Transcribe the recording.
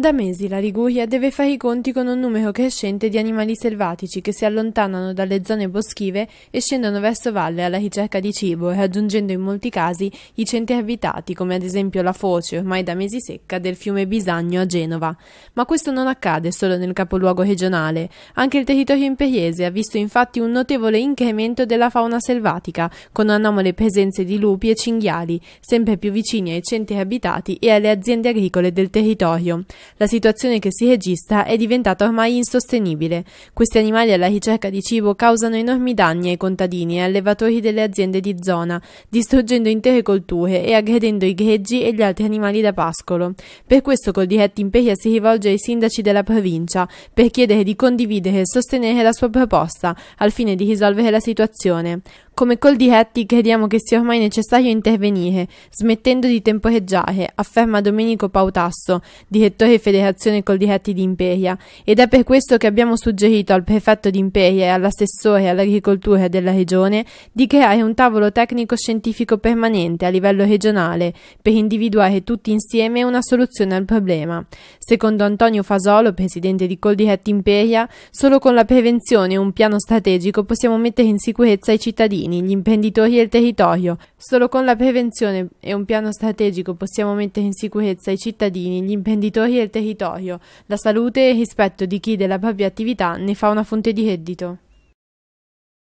Da mesi la Liguria deve fare i conti con un numero crescente di animali selvatici che si allontanano dalle zone boschive e scendono verso valle alla ricerca di cibo, raggiungendo in molti casi i centri abitati, come ad esempio la foce, ormai da mesi secca, del fiume Bisagno a Genova. Ma questo non accade solo nel capoluogo regionale. Anche il territorio imperiese ha visto infatti un notevole incremento della fauna selvatica, con anomale presenze di lupi e cinghiali, sempre più vicini ai centri abitati e alle aziende agricole del territorio. La situazione che si registra è diventata ormai insostenibile. Questi animali alla ricerca di cibo causano enormi danni ai contadini e allevatori delle aziende di zona, distruggendo intere colture e aggredendo i greggi e gli altri animali da pascolo. Per questo col diretto Imperia si rivolge ai sindaci della provincia per chiedere di condividere e sostenere la sua proposta al fine di risolvere la situazione. Come col di Hattie crediamo che sia ormai necessario intervenire, smettendo di temporeggiare, afferma Domenico Pautasso, direttore Federazione Col di Hattie di Imperia, ed è per questo che abbiamo suggerito al prefetto di Imperia e all'assessore all'agricoltura della regione di creare un tavolo tecnico-scientifico permanente a livello regionale per individuare tutti insieme una soluzione al problema. Secondo Antonio Fasolo, presidente di Col di Hattie Imperia, solo con la prevenzione e un piano strategico possiamo mettere in sicurezza i cittadini cittadini, gli imprenditori e il territorio. Solo con la prevenzione e un piano strategico possiamo mettere in sicurezza i cittadini, gli imprenditori e il territorio, la salute e il rispetto di chi della propria attività ne fa una fonte di reddito.